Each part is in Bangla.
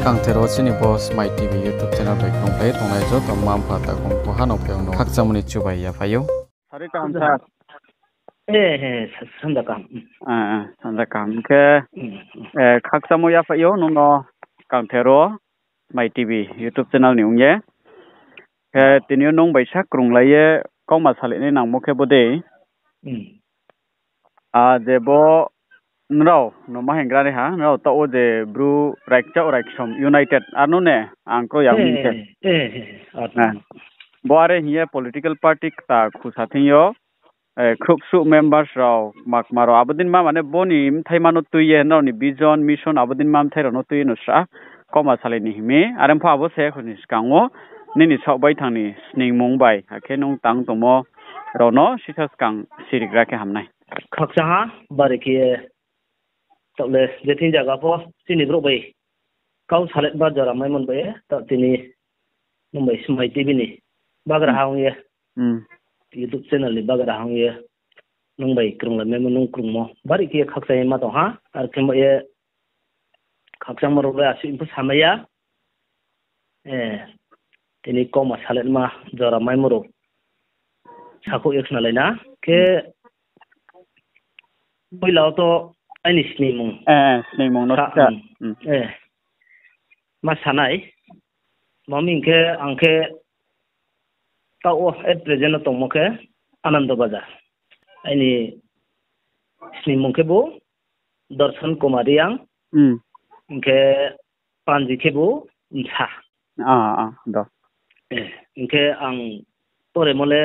kang thero chini boss my tv youtube channel bai kong play thong lai jot mam pa ta kong ko hano pe no khak chamuni chu bai ya phayo sari kam sa eh eh sanda kam ah, ah sanda kam ke eh khak chamu ya phayo no no kang thero my tv youtube channel ni ungye ke tinio nong bai sak krung lai ye kong ma sale ni nang mokhe bode hmm. a ah, debo nraw no mahengrani ha nraw ta o je bru raikcha raiksom united anu ne angko yang min te bo are hiye political party ta khusathin yo khupsu members raw makmaro abudin ma mane bonim thaimanu tuye no ni vision mission abudin mam thairo no tuye no sa koma sale ni himi arem pha abo se khuni skango nini sobai thangni sning mumbai akhe nong tang tomo rono sisas kang sirigra ke hamnai khaksa ha bare ki để तले जेथि जगह पो सिनि ब्रो बै kau salet ba jara mai mon bai ta tini mumbai smai tv ni bagra haung ye youtube channel ni bagra haung ye nung bai krung la mem nung krung mo bari ki khak sai ma to ha ar kem ye khak sang ma ro ba asim pu samaya eh tini ko ma salet ma jara mai mo ro sako ek na le na ke oi lao to আইনি স্নি মং এ স্নি মং নো থা এ মা সানাই মমিং কে আং কে তা ও এ প্রেজেন্ট তো মো কে আনন্দ বাজার আইনি স্নি মং কে বো দর্শন কুমারী আং উম কে পানজি কে বো ছা আ আ দ এ ইং কে আং তোরে মলে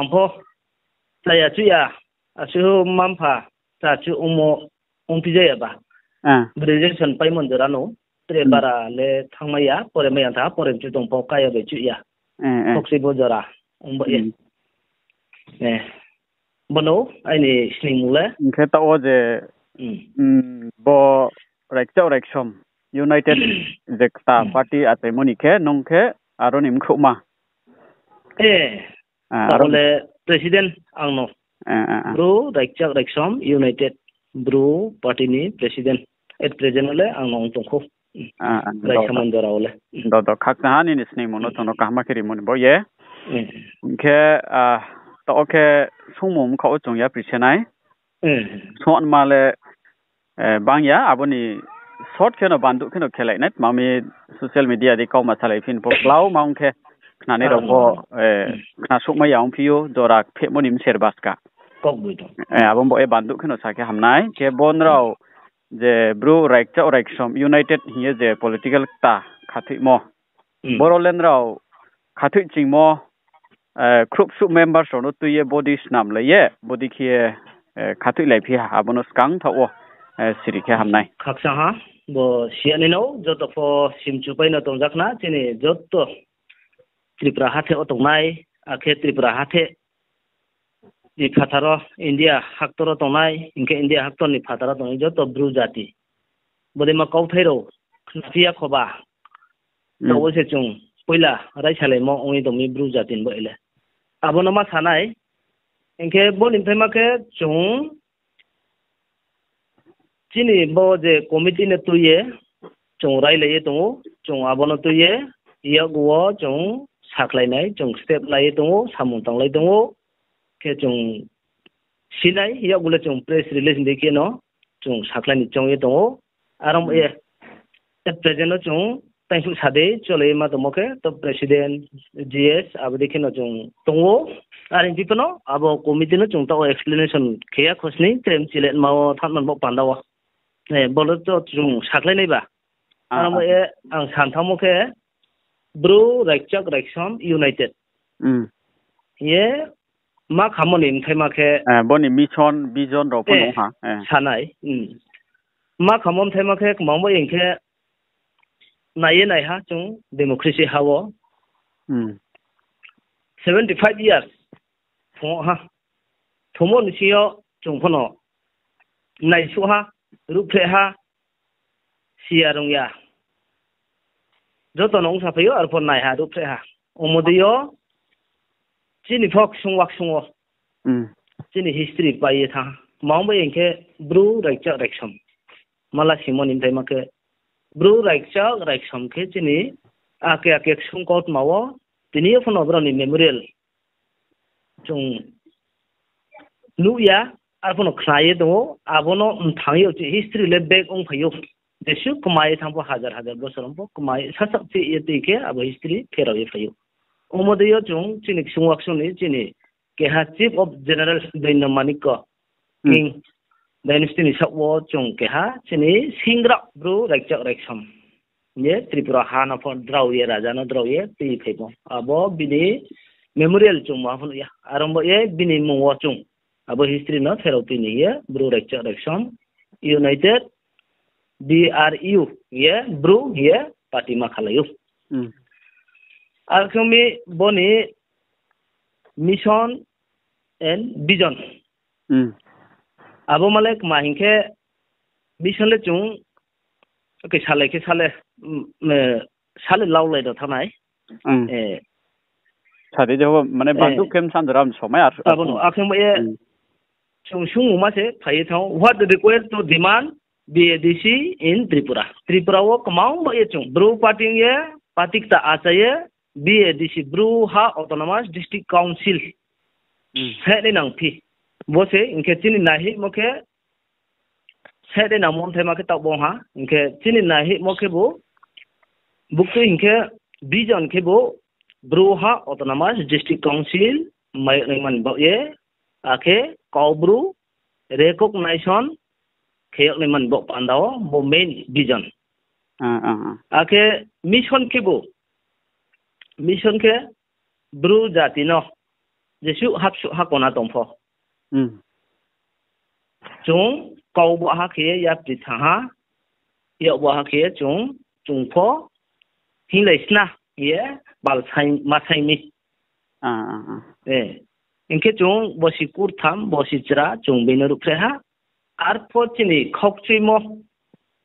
আমফো Ongpize ya ba, vrejeksyon payman jor anou, tre hmm. bara le thang maya, pore mayan tha, porem chudong poka ya be chuk ya. Tokse bo jora, omba ye. Hmm. Eh. Bono, aine shning mwole. Mkhe ta waze, hmm. bo reksyak reksyom, United Zekta Party ate monike, nongke, aron imkouma. Eh. Ah, e, aron le prezident anou, ah, ah, ro reksyak reksyom, United. Bru Patini President at present le ang nong tongko. Raisa mandora ole. Do do khak na ni nisni mono tono kahma kiri mon bo ye. Ke a to oke sumum ko chung ya prichenai. Son male bang ya aboni short kheno bandu kheno khelai net mami social media di kauma salai fin po klau maung ke khane ro ko khna suk ma yaung phiu dorak phe monim serbaska. kok bui to e abon bo e banduk khino sake hamnai che bon raw je bru raikcha raiksam united hiye je political ta khathi mo borolen raw khathi chingmo group su member so no tuye body snam le ye body khie khathi lai phi abono skang thawo siri khe hamnai khaksa ha bo siani no joto fo simchu paina tongjakna chini joto tripura hathe otoknai akhe tripura hathe যি ফাথাৰ ইণ্ডিয়া সাক্তৰ টনাই ইনকে ইণ্ডিয়া সাক্তৰ নি ফাথাৰ টনাই য তব্ৰু জাতি বোধে মই কওঁ ফেৰ নাচিয়া খবা লগৈছে চুং পইলা ৰাই চালে মই অঙি তুমি ব্ৰু জাতি বহিলে আবো নমা চানাই এনকে বলিমাকে চুং চিনি ব যে কমিটি নে তুয়ে চুং রাইলাইয়ে দো চুং আবনো তুয়ে ইয়া গুয় চুং সাকলাইনাই চুং স্টেপ লাইয়ে দো সামুন তংলাই দো ke chung sinai ya gule chung press release de ke no chung sakla ni chung ye to aram ye at present no chung তাই সাদে চলে মা তোমাকে তো প্রেসিডেন্ট জিএস আব দেখে নচুং তঙ্গো আর ইঞ্জি পেন আবো কমিটি নো চুং তাও এক্সপ্লেনেশন খেয়া খোঁজনি ট্রেন চিলেন মা থানমান বক পান্ডাওয়া এ বলো তো চুং সাকলাইনাইবা আর এ আং সানথামকে ব্রু রাইচক রাইকসম ইউনাইটেড ইয়ে मा खामोन इम थै माखे बनि मिशन बिजन र पन हा सानाय मा खामोन थै माखे मामो इंखे नाये नाय हा जों डेमोक्रेसि हावो 75 years थो हा थोमोन सियो जों फनो नायसु हा रुपे हा सियारंया जोतनों साफयो अरफोन नाय हा रुपे हा ओमोदियो chini phok sung wak sung o chini history pa ye tha mong ba yeng ke bru rai cha rai sam mala simon im thai ma ke bru rai cha rai sam ke chini a ke a ke sung kot ma wo tini phon obra ni memorial chung nu ya ar phon khlaye do abono thangyo history le back ong phayo দেশু কমাই থাকবো হাজার হাজার বছর কমাই সাসাক্তি এদিকে আবার স্ত্রী ফেরাবে ফাইও Omodeyo chung chini xungwak shuni chini keha chief of general dain maniko hmm. king dain stini sakwo chung ke chini singra bro rakchak raksham ye tripura hana for draw ye raja no draw ye ti phebo abo bini memorial chung ma phon ya arambo ye bini mungwa chung abo history no therapy ni ye bro rakchak raksham united DRU ye bro ye patima khalayu hmm. alchemy boni mission and vision mm. abo malek mahingke mission le chung ke sale ke sale sale law lai do thanai e সাথে যে মানে বান্দু কেম সান্দরাম সময় আর আবনো আখেম এ chung shung মাসে ফাইয়ে থাও what request to demand BADC in Tripura Tripura ও কমাও বা এ chung ব্রু পার্টিং এ পাতিকতা আচায়ে বিএডিসি ব্রুহা অটোনমাস ডিস্ট্রিক্ট কাউন্সিল হেলে নাং ফি বসে ইনকে চিনি নাহি মকে হেলে নাম মন থেমা কে তাবো হা ইনকে চিনি নাহি মকে বো বুকে ইনকে বিজন কে বো ব্রুহা অটোনমাস ডিস্ট্রিক্ট কাউন্সিল মাই মান বয়ে আকে কাউব্রু রেকগনাইজেশন খে মান বক পান্দাও মো মেইন বিজন আকে মিশন কে বো মিশনকে ব্রু জাতি ন যেসু হাক সু হাক কোনা তম্ফ চুং কৌ বহা ইয়া পৃথা হা ইয়া বহা খেয়ে চুং চুংফ হিং লাইসিনা ইয়ে বাল সাই মাসাই মি এ এনকে চুং বসি কুরথাম বসি চরা চুং বিন রুখ্রে হা আর ফিনি খকচুই ম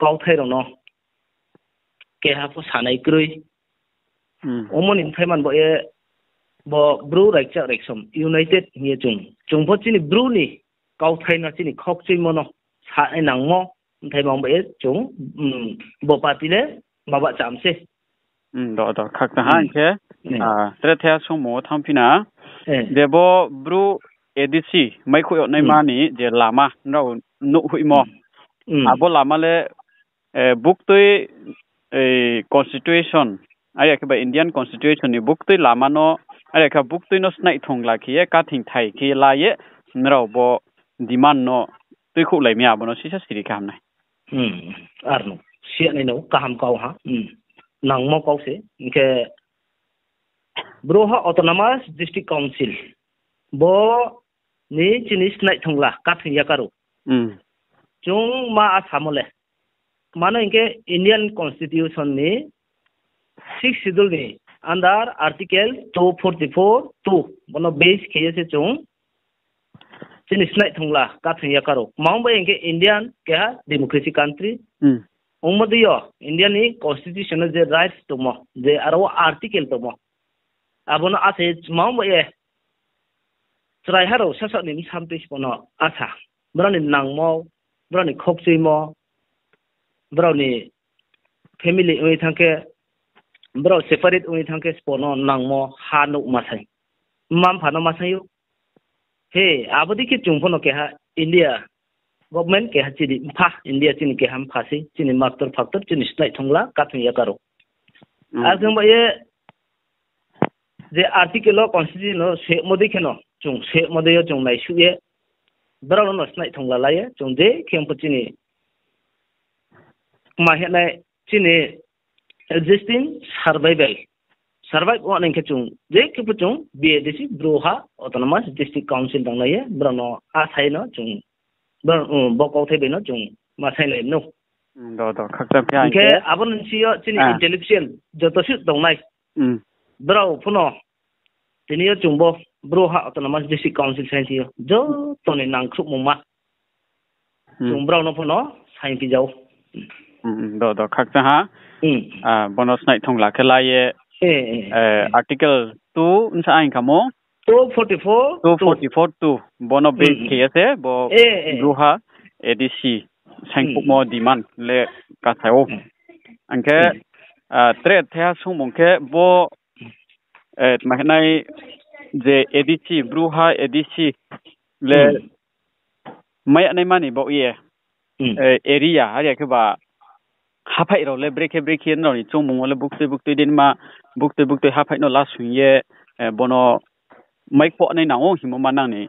কৌ থাইর ন কে হাফ সানাই 어머님 태만 뭐에 뭐 브루 라이차 렉섬 유나이티드 니에중 중포치니 브루니 까우타이나치니 컥치모노 사에 낭모 태만 뭐에 중뭐 파티레 마바 잠세 음더더 각다 한케 아 트레테아 송모 탐피나 데보 브루 ADC mai khu yot nai mani je lama no no hui mo abo lama le book to e constitution আৰু একেবাৰে ইণ্ডিয়ান কনষ্টিটিউশ্যন বুকটো লামানো আৰু একেবাৰে বুকটো ন চিনাই থং লাখিয়ে কাঠিং ঠাই কি লাইয়ে ৰব ডিমান ন তুই খুব লাইমি আবনো সিচা সিৰি কাম নাই আৰু নো সিয়ানে নৌ কাহাম কাও হা নাংম কওছে এনেকে ব্ৰহ অট'নমাছ ডিষ্ট্ৰিক্ট কাউঞ্চিল ব নি চিনি চিনাই থংলা কাঠিং ইয়াক আৰু চং মা আছামলে মানে এনেকে ইণ্ডিয়ান কনষ্টিটিউশ্যন নি six schedule day under article 244 2 bono base kheye se chung chini snai thongla ka thriya karo mang ba engke indian kya democracy country umadiyo indian ni constitution je rights tomo je aro article tomo abono ase mang ba ye trai haro sasa ni samtis bono asa brani nangmo brani khokchimo brani family ওই থাকে bro separate uni thang ke spono nang mo hanu ma sai mam phano ma sai he abodi ke chung phono ke ha india government ke ha chi di pha india chin ke ham pha si chin ma tor phak tor chin slai thongla ka thung ya karo a jung ba ye je article lo constitution lo se modi ke no chung se modi yo chung nai su ye bro no slai thongla la ye chung de khem pu chin ni ma he nai chin ni existing survival survive on in kachung je kipchung badc broha autonomous district council dang lai brano a sai no chung bro um, bokau thai be no chung ma sai lai no mm, do do khakta pya ke abon sio chini ah. intellectual joto su dong nai mm. bro puno tini yo chung bo broha autonomous district council sai sio jo to ne nang khrup mo ma mm. chung bro no puno sai pi jau đó đó khắc ha à bonus này thông là cái lai article tu unsa ain kamo 244 244 2 bono be kese bo ruha edc sangpuk mo demand le kathayo anke tre thea sumongke bo et mahnai je edc bruha edc le maya nei mani bo ye area ha ya ke ba hapai ro le break break hin ro ni chung mong le buk tu buk tu din ma buk tu buk tu hapai no last swing ye eh, bono mai po nei na o himo ma nang ni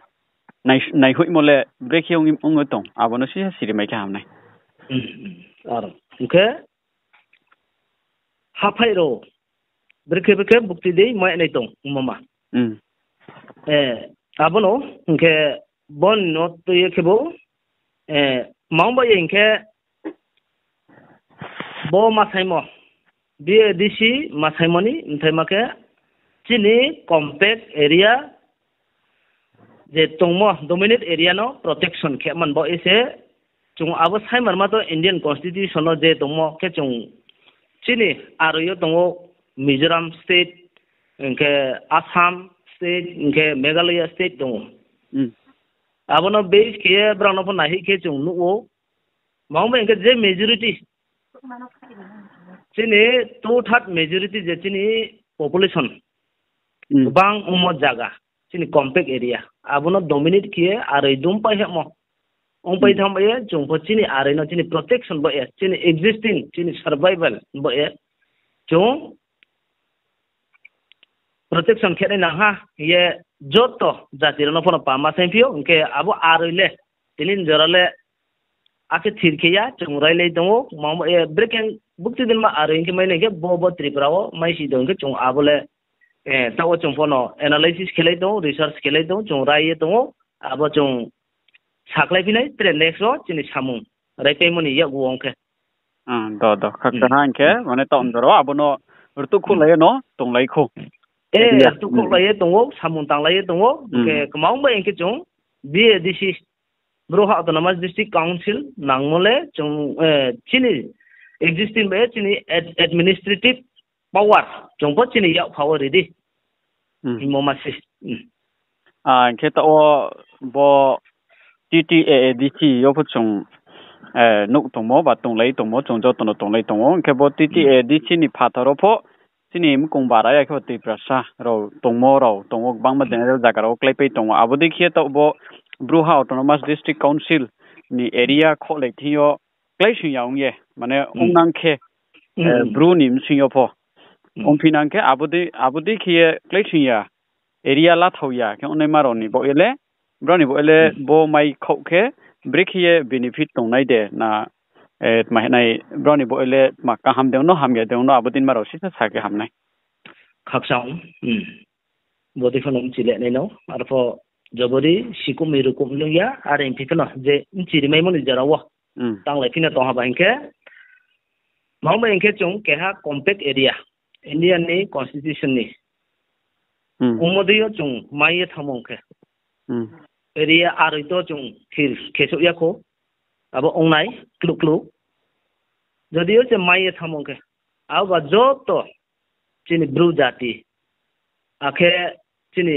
nai nai hui mo le break yong im ong tong a ah, bono si si mai ka ham nai hmm, hmm. ar okay hapai ro break break buk tu dei mai nei tong mama mm eh abono ah, ke bon not to ye kebo eh mamba ye ke eh, bo masaimo bie disi masaimoni nthaimake chini compact area je tongmo dominate area no protection khe man bo ese chung abo saimar ma to indian constitution no je tongmo ke chung chini aro yo tongo mizoram state nke assam state nke meghalaya state tongo abono base ke brano po nahi ke chung nuo মাও যে মেজরিটি চিনি টু থাৰ্ড মেজৰিটি যেখিনি পপুলেশ্যন বা উমত জাগা চিনি কম্পেক্ট এৰিয়া আপোনাৰ ডমিনেট কিয়ে আৰু দম পাই হেম অং পাই থাম বাই জংফত চিনি আৰু ন চিনি প্ৰটেকশ্যন বা এছ চিনি এক্সিষ্টিং চিনি চাৰ্ভাইভেল বা এ জং প্ৰটেকশ্যন খেলে নাহা ইয়ে য'ত জাতিৰ নফৰ পামা চেম্পিঅ' এনেকে আবু আৰু ইলে তিনি জৰালে akhirkiya chungraile dongo mam breaking bukti din ma arrange maine ke bobo triprawo mai si dongo chung abole eh tawo chung phono analysis khelai dongo research khelai dongo chungraie dongo abo chung saklai pinai tre next ro chini samu raipai moni ya guongke do do khakta hanke mane tom doro abono rtu khulai no tonglai khu eh rtu khulai dongo samu tanglai dongo ke kmaung ba enke chung bi this is Bruha Autonomous District Council, Nangmole, Chini, existing by Chini administrative power, Chongpo Chini Yao power ready. Momasi. Ah, Keta O Bo TTADT Yopuchung. Eh, nuk tongo ba tong lei tongo chong jo tono tong lei tongo ke bo ti ti e di chi ni phataro pho chi ni mkung bara ya kho ti prasa ro tongmo ro tongo bang ma den ro jaga ro klei pe tongo abo dikhiye to bo Bruha Autonomous District Council ni area kho le thi yo klai shin yaung ye mane mm. ong nang khe mm. eh, bru nim shin yo pho mm. ong phi nang khe abudi abudi khi klai shin ya area la thau ya ke onai maro ni bo ele bro ni bo ele bo mai kho khe break ye benefit tong nai de na et eh, mai nai bro ni bo ele ma ka ham de no ham ya de no abudin maro si sa ke ham nai khak saung bo de phnom chile nei no ar pho জবরি শিকুম এরকম লুইয়া আর এমপি ফেন যে চিরিমাই মনে জরাও তাংলাই ফিনা তো হাবা এনকে মাহমা এনকে চং কেহা কম্পেক্ট এরিয়া ইন্ডিয়ান নি কনস্টিটিউশন নি উমদিও চং মাইয়ে থামংকে এরিয়া আর তো চং হিল খেসো ইয়াকো আবো অংনাই ক্লু ক্লু যদিও সে মাইয়ে থামংকে আবার যত চিনি ব্রু জাতি আখে চিনি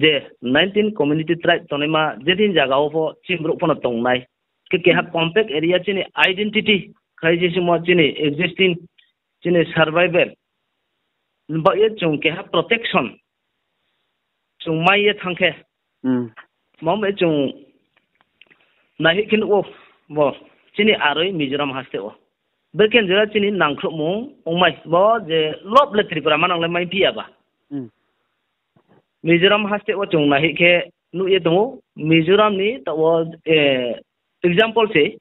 जे 19 कम्युनिटी ट्राइब तनिमा जेदिन जागाव फ चिमरो फन तोंनाय के के हा कॉम्पैक्ट एरिया चिनि आइडेंटिटी खाय जेसि म चिनि एक्जिस्टिंग चिनि सर्वाइवर ब ये चों के हा प्रोटेक्शन चों माय ये थांखे म म चों नाही किन ओ म चिनि आरोय मिजोरम हासते ओ बेकेन जरा चिनि नांख्रो म ओमाय ब जे लोब लेत्रि परा मानांलाय माय पियाबा mizoram haste wa chungna hi khe nu ye tungu mizoram ni ta wa example se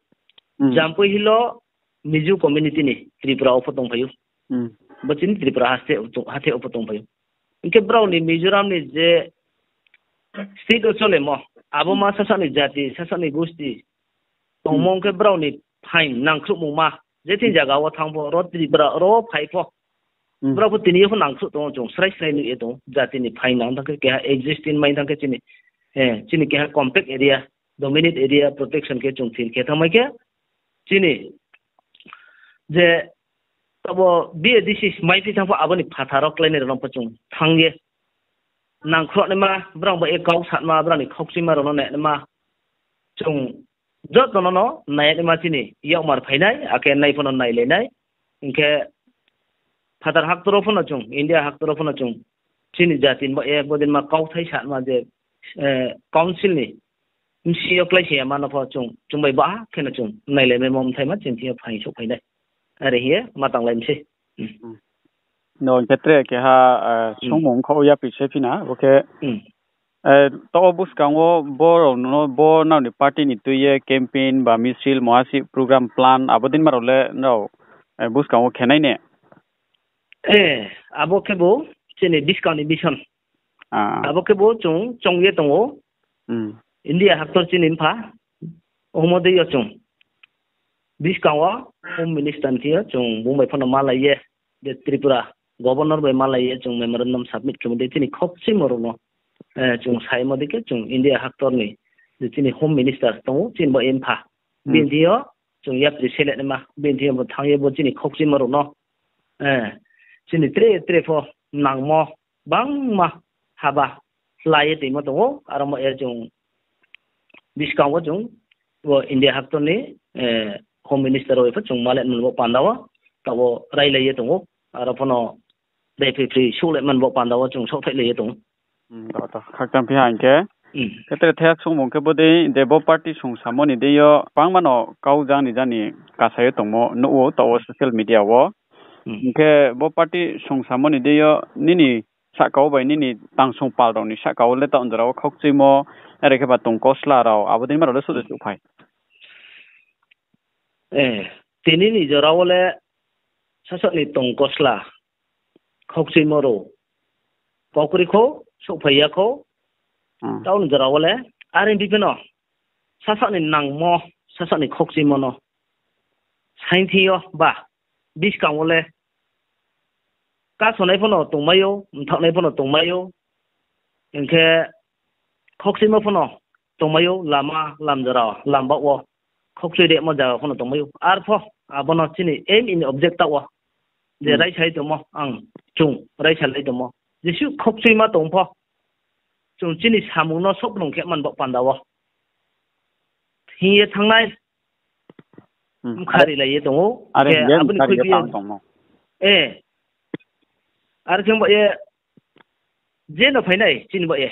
jampo hilo mizu community ni tripura opotong phayu bachin tripura haste hathe opotong phayu inke brau ni mizoram ni je state chole mo abo ma sasa ni jati sasa ni gosti tongmong ke brau ni phain nangkhru mu ma je tin jaga wa thangpo ro tripura ro phai pho ब्राबो तिनी फो लांगसो तो जों स्राय स्राय नि एतो जातिनि फाइनां थांखे के एग्जिस्ट इन माइ थांखे चिनि ए चिनि के compact area dominate area protection के जों थिन के थामाय के चिनि जे तब बे दिस इज माइ थि थांफा आबनि फाथार क्लाइन रन पचों थांगे नांख्रो ने मा ब्राबो ए गाव सात मा ब्रानि खावसि मा रन ने मा जों जत न न नाय ने मा चिनि याव मार फाइनाय आके नायफोन नायलेनाय इनके fatar hak toro phuna chung india hak toro phuna chung chini jatin ba ek bodin ma kau thai sat ma je council ni msi yok lai se ma na pho chung chung bai ba khena chung nai le me mom thai ma chin thi phai chok phai dai are hie ma tang lai msi no khetre ke ha chung mong kho ya piche phina oke তো বুসকাঙ্গো বড় বড় নাও পার্টি নিতুয়ে ক্যাম্পেইন বা মিছিল মহাসি প্রোগ্রাম প্ল্যান আবদিন মারলে নাও বুসকাঙ্গো খেনাই নে ए अब के बो चने डिस्काउंट एडमिशन अब के बो चों चोंगे दङ इन्डिया हाक्टर चिन इम्फा हमदै यचों डिस्काउंट होम मिनिस्टर थिया चों बुंबाय फन मालाय दे त्रिपुरा गवर्नर बाय मालाय चों मेमोरेंडम सबमिट कमिटि थिनि खबसे मरन ए चों साय मदिके चों इन्डिया हाक्टर नि चिनि होम मिनिस्टर दङ चिन बो इम्फा बिन्दियो चों याप्रि सेलेट मा बिन्दियो थांयो बो चिनि खबसे मरन ए chini tre tre pho nang mo bang ma haba lai ti à, mo to aro mo er chung discount ko chung wo india hak to ni home minister oi fo chung malen mo pandawa ta wo rai le ye to aro pho no dai phi phi shu le man bo pandawa chung so phai le ye to ta ta khak tam phi han ke kete thea sung mong kebo de debo party sung samoni de ờ, yo pangmano kau jang ni jani kasayo tomo no wo to social media wo ke bo party song samoni de yo nini sakau bai nini tang song pal rong ni sakau le ta ondra wa khok chimo ere ke ba tong kosla rao abo din maro le su de su phai eh tini ni jora wale sasok ni tong kosla khok chimo ro kokri kho su phaiya kho taun jora wale are bi pino sasok ni nang mo sasok ni khok chimo no sain thi yo ba discount le ka sonai phono tongmayo mthaknai phono tongmayo engkhe khoksima phono tongmayo lama lamjara lamba wo khokse de mo jaga phono tongmayo ar pho abono à, chini aim in object ta wo je rai sai tomo ang chung rai sai tomo jisu khoksima tongpho chung chini samung no sob nong khe man bok pandawo hiye thangnai खारिलायो दङ ए आरो जों ए जेन फैनाय चिनिबो ए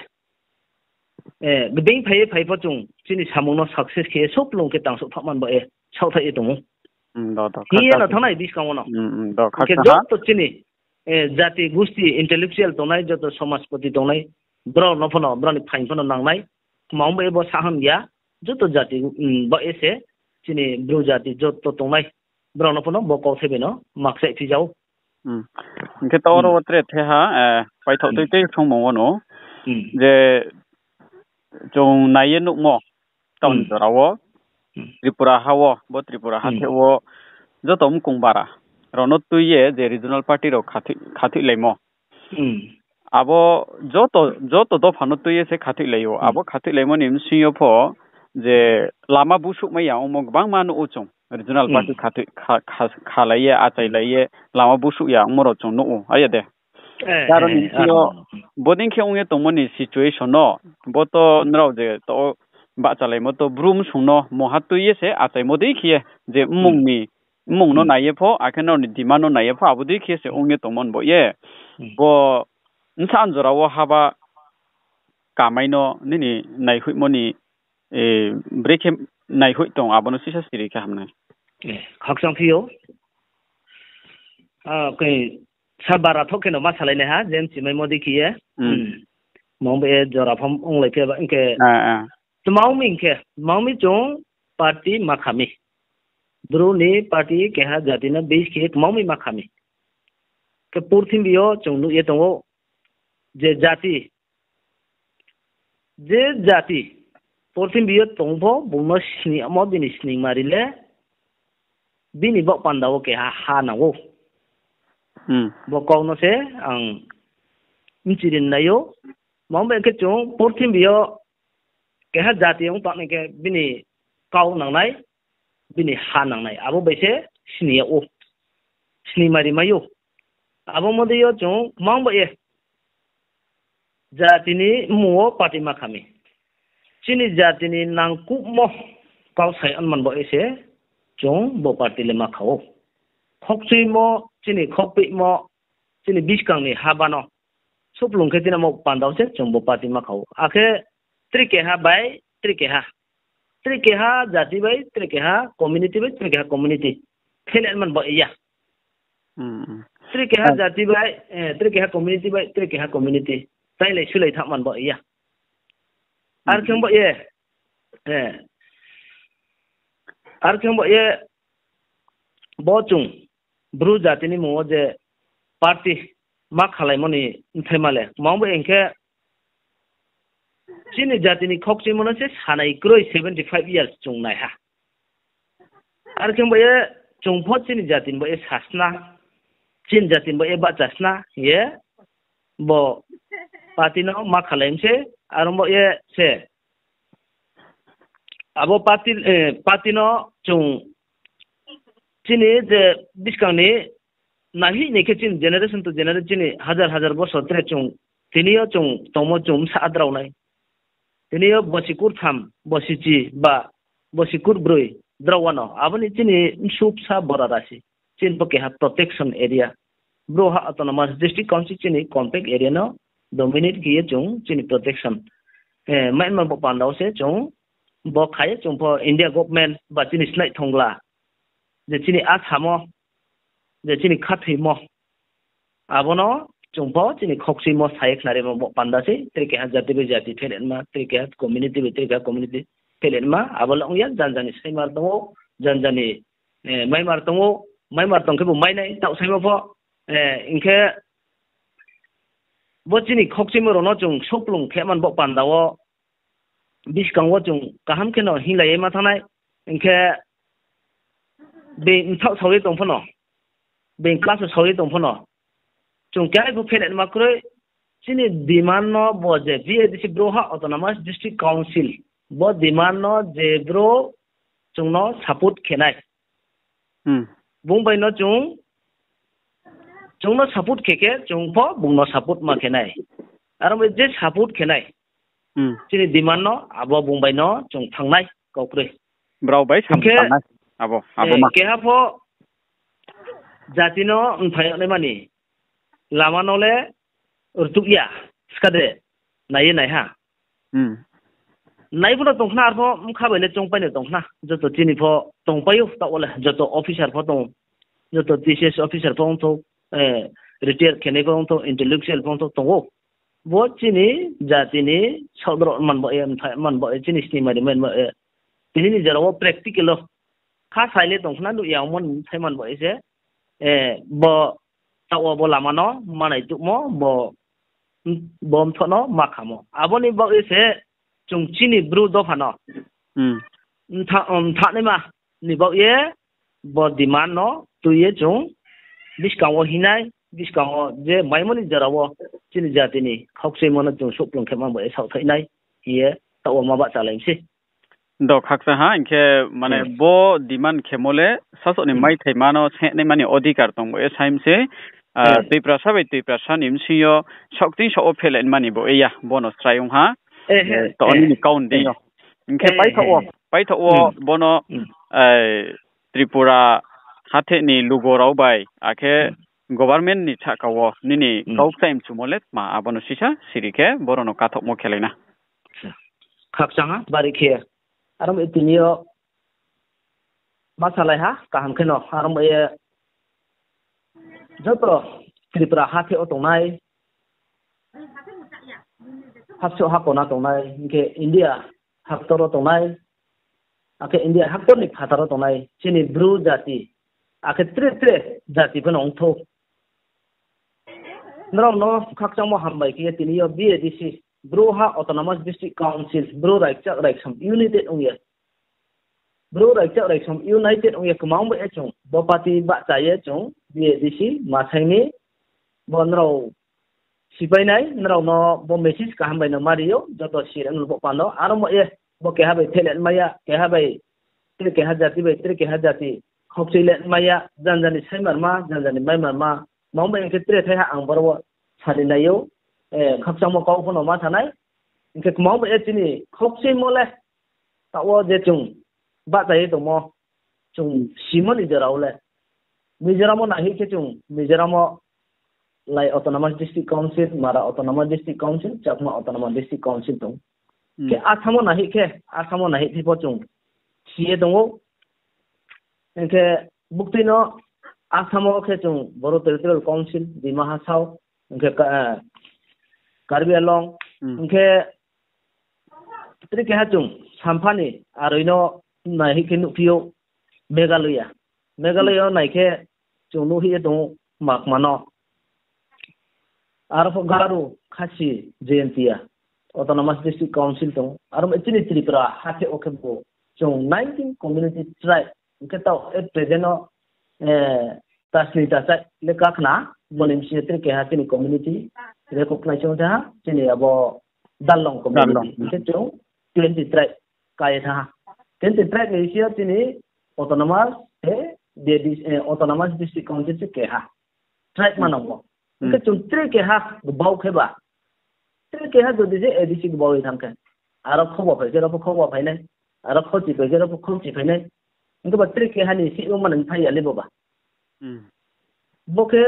ए बें फैयै फैबो जों चिनि सामुनो साक्सेस खे सब लंके तांसो फामानबो ए सावथाय दङ हियानो थानाय बिसकामनो जत चिनि ए जाति गुस्ति इन्टेलेक्चुवेल दंनाय जत समाजपति दंनाय ब्राउ नफनो ब्राउनि फाइनफनो नांनाय मावबो एबो साहाम गैया जत जाति बा एसे chini bruja ti jot to tongnai brono pono boko sebeno makse ti jau hm ke tawro hmm. otre the ha eh, pai thau te hmm. te thongmo no hmm. je chung naye nuk mo tom rawo tripura hawo bo tripura hathe wo jo tom kungbara rono tuye je regional party ro khati khati leimo abo jo to jo to do phano tuye se khati leyo abo khati leimo nim siyo pho जे लामा बुसुमैया उमुक गोबां मानो उचं रिजनल पार्टी खाथि खालायो आचायलायो लामा बुसुया उमरो चं नु आय दे कारण इयो बोदिं खेउङे तोमनि सिचुएसन न बतो नराव जे तो बाचालाय मतो ब्रुम सुनो महातुये से आचाय मदै खिये जे उमुंनि उमुं न नाये फ आखेनो नि दिमानो नाये फ आबुदि खिये से उङे तोमन बो ये बो नसान जराव हाबा कामायनो निनि नायहुमनि ब्रेके नाइ हुई तो आबनो सिसा सिरि के हमने खक्सं फियो आ के सबारा थोके नो मासाले ने हा जेम सिमै मदि किए मोंबे जरा फम ओंले के इनके आ आ तुमाउ तो मिं के मि जों पार्टी माखामि द्रो ने पार्टी के हा जाति ना बीस के एक मि माखामि के पुरथिम बियो जों चोनु ये तो जे जाति जे जाति পৰ্থিম বিয়ত তংভ বুন স্নি আম বিনি স্নি বিনি বক পাণ্ডাৱ কে হা হা নাও বক কওঁ নচে আং মিচিৰিন নাইও মাম কে চোং পৰ্থিম বিয় কেহা জাতি এং পাক নেকে বিনি কাউ নাংনাই বিনি হা নাংনাই আবো বৈছে স্নি অ স্নি মাৰি মাইও আবো মদে চোং মাম বে জাতিনি মুঅ পাতিমা খামি chini jatini nang kup mo kau sai an man bo ese chung bo parti le ma khao khok chui mo chini khok pi mo chini bis kang ni ha bano sup lung ke tina mo pandau se chung bo parti ma khao akhe tri ke ha bai tri ke ha tri ke ha jati bai tri ke ha community bai tri ke ha community khel an man bo e ya hmm. tri ke ha jati bai eh, tri ke ha community bai tri ke ha community tai le shulai tha man bo e ya आरो खेंबो ए ए आरो खेंबो ए बचुं ब्रु जातिनि मुङाव जे पार्टि मा खालायमोनि थैमाले मावबो एंखे सिनि जातिनि खक्सि मोनसे सानायख्रुइ सेभेन्टि फाइभ इयार्स चुंनायहा आरो खेंबो ए चुंफो सिनि जातिनिबो ए सासना चिन जातिनिबो ए बाचासना ए ब पार्टिनाव मा खालामसै आरो ए से आब' पार्टि ए पार्टिनाव जों दिनै जे बिसखांनि नाहि नैखे जों जेनेरेसन टु जेनेरेसन दिनै हाजार हाजार बोसोर धरे जों दिनैयो जों दङ जों आद्रावनाय दिनैयो बसिकुर थाम बसिजि बा बसिकुर ब्रै द्रावानाव आबोनि दिनै सुब सा बरा रासि चिनपके हा प्रोटेक्सन एरिया ब्रो हा अटोनोमास डिस्ट्रिक्ट काउन्सिल चिनि कॉम्पैक्ट एरिया न dominit gi ye chung chini protection eh main ma pan daw se chung bo khai chung pho india government ba chini slide thongla je chini a chamo je chini khat hi mo abono chung pho chini khoksi mo sai khlare mo pan da se trike ha jati be jati thelen ma trike ha community be trike community thelen ma abolong ya jan jani sai mar dong jan jani eh mai mar dong mai mar dong ke bu mai nai taw sai mo pho eh inke bo chini khokchi mo rono chung shoklung kheman bo pan dawo biskang wo chung kaham keno hinla yema thanai enke be mthok thoi tong phono be class thoi tong phono chung kya bu phelen ma kroi chini diman no bo je vie dis broha autonomous district council bo diman no je bro chung no support khenai hm bung bai no chung जोंनो सापर्ट खेखे जोंफ बुंनो सापर्ट मा खेनाय आरो बे जे सापर्ट खेनाय जोंनि डिमान्ड न' आब' बुंबाय न' जों थांनाय गावख्रै रावबाय केहाफ जातिन' ओंफायनो मानि लामा न'ले रुटुक गैया सिखादे नायो नायहा नायफोरा दंखना आरो खाबायनो दंफायनो दंखना जत' दिनैफ दंफायो दावले जत' अफिसारफ दं जत' डि सि एस अफिसारफ दं retire kene ko to intellectual ko to to wo wo chini jati ni sodro man bo em thai man bo chini sti mari man ma tini ni jaro practical kha saile tong na lu yaw mon thai man bo ise e bo tawo bo lama no manai tu mo bo bom thono ma khamo aboni bo ise chung chini bru do phano hm tha um tha ni ma ni bo ye bo diman no tu ye chung biskawo hinai biskawo je maimoni jarawo chin jatini khokse mona chung suk plong khema ba sau thai nai ye tawo ma ba chalaim si dok haksa ha inke mane bo diman khemole saso ni mai thai mano se ne mani odikar tong e saim se tui prasa be tui prasa nim si yo shokti sho phelen mani bo eya bonus trayung ha to ani count de yo inke pai thawo pai thawo bono Tripura hate ni lugorau bai ake government ni cha kawo ni ni kau time chumolet ma abono sisa siri ke borono katok mo kelena khap changa bari ke aram itiniyo masala ha kaham keno aram e joto tripra hate otonai hapso hakona tonai ke india haptoro tonai ake india haptor ni khataro tonai chini bru jati អាគេត្រេះត្រេះដាទីកណងធោនរមណោខាក់ចង់មកហាំបៃគេទីនេះប៊ីឌីស៊ីប្រូហាអូតូណូមសឌីស្ទ្រិកកౌនស៊ីលប្រូរ៉ៃចាក់រ៉ៃខំយូនីទេតអងយ៉ាប្រូរ៉ៃចាក់រ៉ៃខំយូណៃទេតអងយ៉ាកម៉ងបៃអេចុងបបាទីបាក់ចាយេចុងប៊ីឌីស៊ីម៉ាថៃនេះបនរោស៊ីបៃណៃនរមណោបមេស៊ីសកាហាំបៃណម៉ារីយោចតស៊ីរងលបប៉ាណោអារមអេបកេហាបៃទេលអលម៉ាយ៉ាកេហាបៃត្រេកេហាជាទីបៃត្រេកេហាជាទី खोक्सिलेन माया जनजनि सैमरमा जनजनि माइमरमा माव बे इंके त्रे थाया आं बरबो सारिलायो ए खपसाम काव फनो मा थानाय इंके माव बे एचिनि खोक्सि मोले ताव जे जों बा जायो दङ जों सिमो निजरावले मिजोरामाव नाहिखे जों मिजोरामाव লাই অটোনমাস ডিস্ট্রিক্ট কাউন্সিল মারা autonomous district council Chakma autonomous district council दं के आसामाव नाहिखे आसामाव नाहिथे पचुं सिए दङ nke buktino asamo ke chung boro territorial council di mahasao nke karbi along nke tri ke hachung sampani aroino na hi kinu pio megalaya megalaya na ke chung nu hi dong mak mano আর Garo Khasi Jaintia autonomous district council দং আর এচিনি ত্রিপুরা হাতে ওকে চৌ নাইনটিন কমিউনিটি ট্রাইব كتو اتجنو تسليتا سا لكاكنا بوليم شيتر كها كني كوميونيتي ريكوكنايشن تها تني ابو دالون كوميونيتي كتو 20 تراك كاي تها 20 تراك ليشيا تني অটোনমাস এ অটোনমাস ডিস্ট্রিক্ট কাউন্সিল কেহা ট্রাইব মানব চুন্ত্রে কেহা বাউ খেবা ত্রে কেহা যদি যে এডিসি বাউই থামকে আর খবর ফাইছে রব খবর ফাইনে আর খচি কইছে রব ফাইনে nga ba trike hani si um man thai ali ba bo ke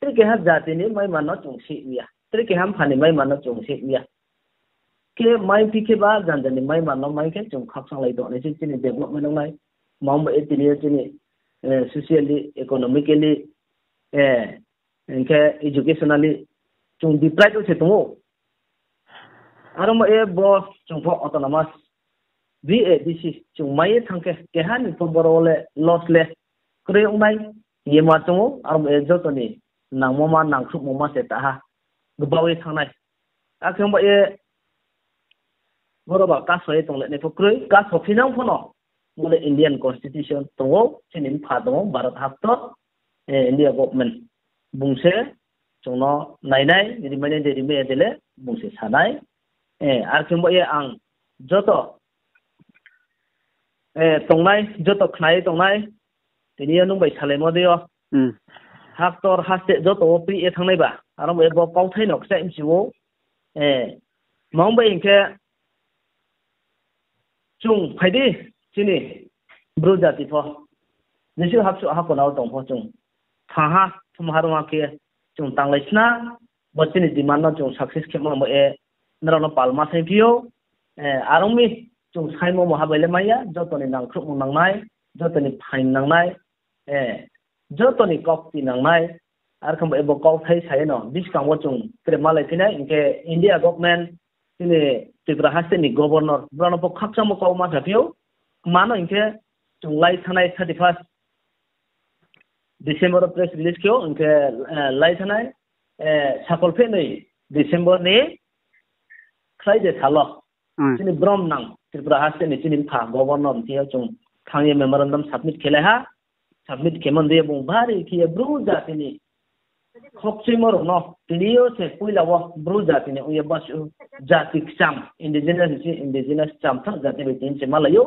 trike ha jati ni mai man no chung si ya trike ham phani mai man no chung si ya ke mai pi ke ba jan jan ni mai man no mai ke chung khak sang lai do ne chin ni development no lai mom ba etini chin socially economically eh enke educationally chung deprived che tung aro mo e bo chung pho autonomous VADC chung mai thang ke ke han to borole lossless kre ung mai ye ma chung ar me jo to ni nang mo ma nang khu mo ma sẽ ta ha bao nhiêu gbawe thang nai a à, khem ba ye boroba ka so ye tong le ne pokre ka so phinang phono mole Indian constitution tongo chinim pha tongo Bharat hap to India government bùng này bungse chungno nainai rimane de rimane dele bungse sanai ar khem ba ye ang joto eh tong nai jo to khnai tong nai tini anung bai sale mo dio hm hak tor ha se jo to pri e thang nai ba arong bai bo pau thai nok sem siwo eh mong bai ke chung phai đi chini bro jati pho nisu hak su ha ko nau tong pho chung tha ha thum ha rong ke chung tang lai sna bo chini demand no chung success ke mo mo e nra no palma sai pio eh arong mi jong sai mo mo ha bai le mai ya jo to ni nang khu mo nang mai jo to ni phai nang mai e jo to ni kok ti nang mai ar kham bai bo kok thai sai no dis kam wo jong tre ma le ti na in ke india government ti ne ti tra ha se ni governor bran bo khak cha mo ko ma tha pio ma no in ke jong lai thanai 31 december press release kyo in ke lai thanai e sakol phe nei december ni khlai je thalo chini brom nang tripura haste ni chini tha governor thia chung thang ye memorandum submit khela ha submit keman de bung bari khia bru jati ni khopchimor no leo se puila wa bru jati ni uya bas jati cham indigenous chi indigenous cham tha jati be tin chema layo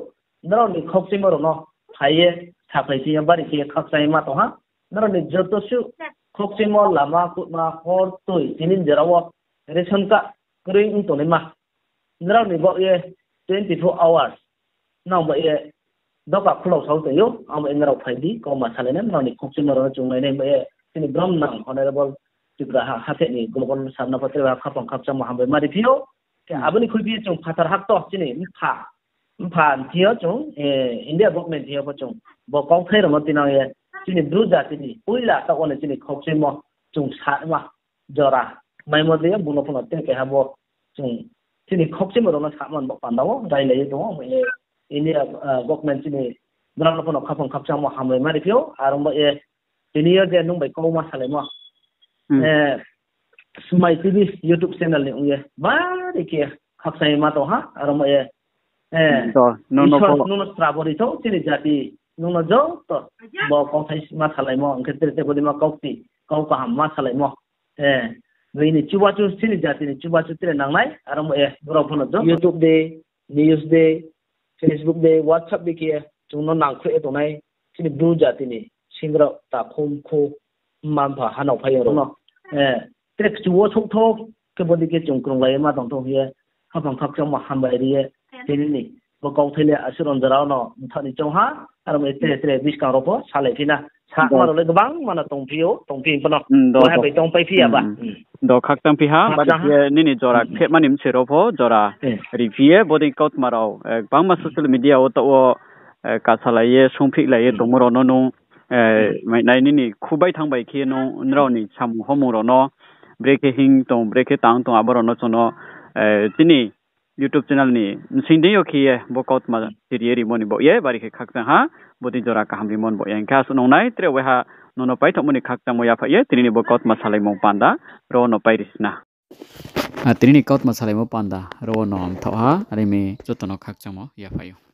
naro ni khopchimor no khaye thapai chi bari khia khapsai ma to ha naro ni joto su khopchimor lama ku ma hor toi chini jarawa resonka kring to ne ma ndraw ni go ye 24 hours na ma ye do ka close how to you am in raw phai di ko ma sale nam na ni khop chin ro chung ne ma ye sini bram nam honorable tibra ha ha te ni global sarna patre ba khapang khap cha mahambe mari phio ke abani khul bi chung phatar hak to chini mi pha mi pha thio chung e india government thio pa chung bo kong phair ma tin ye chini bru ja chini puila ta one chini khop chin mo chung sa ma jora mai mo de bu no phon te ke ha bo chung chini khopchim rona saman bok pandawo dai le do e india government chini dran lo pono khapon khapcha mo hamle mari pio aromba e senior de nung bai ko ma sale mo e sumai tv youtube channel ni unge ba de ke khapsai ma to ha aromba e e no no no no strabori to chini jati nung no jo to bo ko sai ma sale mo angke tere te bodima kokti ko ko ham ma sale mo e v ni c h i b a chu sini jati ni c h i b a chu tire nangnai aram u e dura p h o n o jo youtube de news de facebook de whatsapp de kia chungno nangkhu e tonai c h i n i du jati ni singra ta khom k h u man pha hanau phai ro no e t r e c h u w o t h o k tho ke bodi ke chungkrong lai ma tong tong hie ha phang phak chang ma ham bai ri e teni ni bo kau thile asiron jarao no thani chongha aram etre etre biskang ropo sale fina sa ma lo gebang mana tongpio tongping pano bo ha bai tongpai phi aba do khak tang phi ha ba ni ni jora phe manim chero pho jora ri phi e bo dei kaut marao bang ma social media o to o kasala ye songphi la ye tomoro no no mai nai ni ni khubai thang bai khe no nrao ni sam homoro no breke hing tong breke tang tong abaro no chono tini YouTube channel नि सिन्दै हो कि खि बकाउट मा सिरियरी मनि बय बारि खे खाख ता हा बुदि जरा का हामी मन बय यांका सुनौ नाय त्र वहा नन पाइ त मनि खाख ता मया फय त्रिनी बकाउट मा सालै म पांदा र न पाइ रिसना आ त्रिनी कौट मा म पांदा र न हम हा अरे मे जतनो खाख चमो या फय